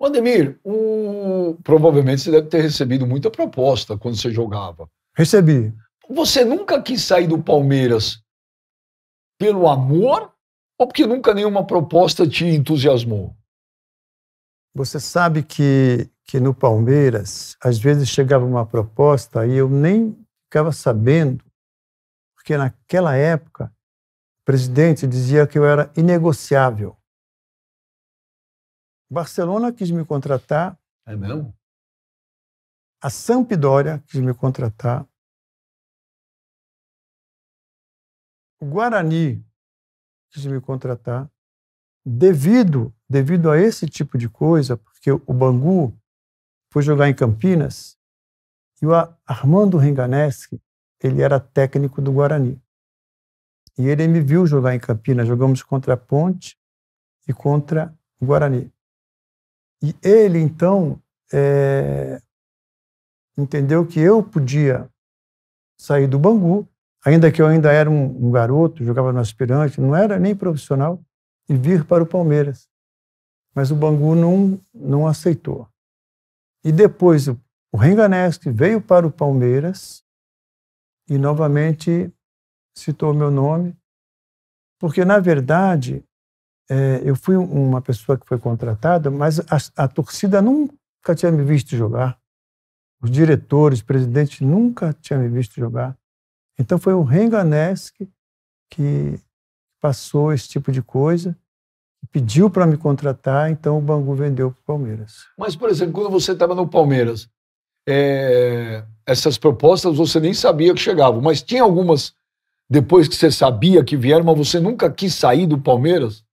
O Ademir, provavelmente você deve ter recebido muita proposta quando você jogava. Recebi. Você nunca quis sair do Palmeiras pelo amor ou porque nunca nenhuma proposta te entusiasmou? Você sabe que, que no Palmeiras, às vezes chegava uma proposta e eu nem ficava sabendo, porque naquela época o presidente dizia que eu era inegociável. Barcelona quis me contratar. É mesmo? A Sampdoria quis me contratar. O Guarani quis me contratar. Devido, devido a esse tipo de coisa, porque o Bangu foi jogar em Campinas e o Armando Renganeschi, ele era técnico do Guarani. E ele me viu jogar em Campinas. Jogamos contra a Ponte e contra o Guarani. E ele, então, é, entendeu que eu podia sair do Bangu, ainda que eu ainda era um, um garoto, jogava no aspirante, não era nem profissional, e vir para o Palmeiras. Mas o Bangu não, não aceitou. E depois o, o veio para o Palmeiras e novamente citou meu nome, porque, na verdade, é, eu fui uma pessoa que foi contratada, mas a, a torcida nunca tinha me visto jogar. Os diretores, presidentes nunca tinham me visto jogar. Então foi o Renganesque que, que passou esse tipo de coisa pediu para me contratar, então o Bangu vendeu para o Palmeiras. Mas, por exemplo, quando você estava no Palmeiras, é, essas propostas você nem sabia que chegavam, mas tinha algumas depois que você sabia que vieram, mas você nunca quis sair do Palmeiras?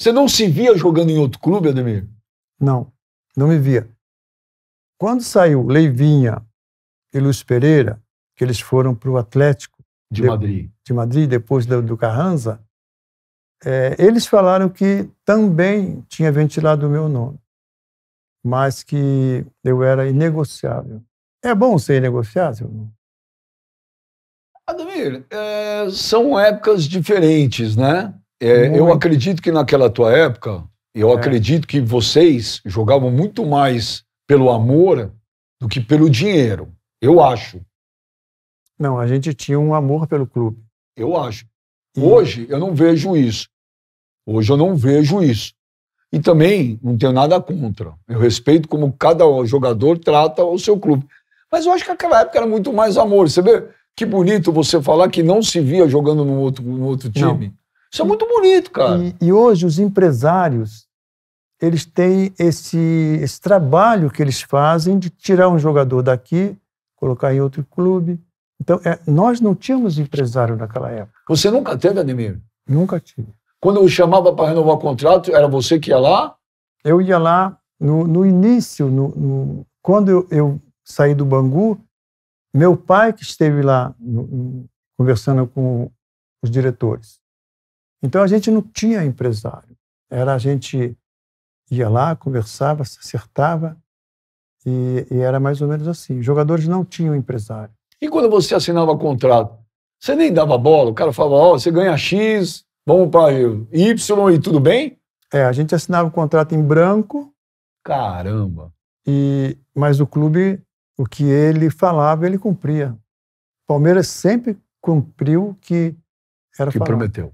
Você não se via jogando em outro clube, Ademir? Não, não me via. Quando saiu Leivinha e Luiz Pereira, que eles foram para o Atlético de, de, Madrid. De Madrid, depois do, do Carranza, é, eles falaram que também tinha ventilado o meu nome, mas que eu era inegociável. É bom ser inegociável? Ademir, é, são épocas diferentes, né? É, eu acredito que naquela tua época, eu é. acredito que vocês jogavam muito mais pelo amor do que pelo dinheiro. Eu acho. Não, a gente tinha um amor pelo clube. Eu acho. E... Hoje eu não vejo isso. Hoje eu não vejo isso. E também não tenho nada contra. Eu respeito como cada jogador trata o seu clube. Mas eu acho que naquela época era muito mais amor. Você vê que bonito você falar que não se via jogando no outro, no outro time. Não. Isso é muito bonito, cara. E, e hoje os empresários eles têm esse, esse trabalho que eles fazem de tirar um jogador daqui, colocar em outro clube. Então, é, nós não tínhamos empresário naquela época. Você nunca teve, Ademir? Nunca tive. Quando eu chamava para renovar o contrato, era você que ia lá? Eu ia lá no, no início, no, no quando eu, eu, saí do Bangu, meu pai que esteve lá no, conversando com os diretores. Então a gente não tinha empresário. Era a gente ia lá, conversava, se acertava e, e era mais ou menos assim. Os jogadores não tinham empresário. E quando você assinava contrato, você nem dava bola, o cara falava, ó, oh, você ganha X, vamos para Y e tudo bem? É, a gente assinava o contrato em branco. Caramba! E, mas o clube, o que ele falava, ele cumpria. Palmeiras sempre cumpriu o que era que falado. prometeu.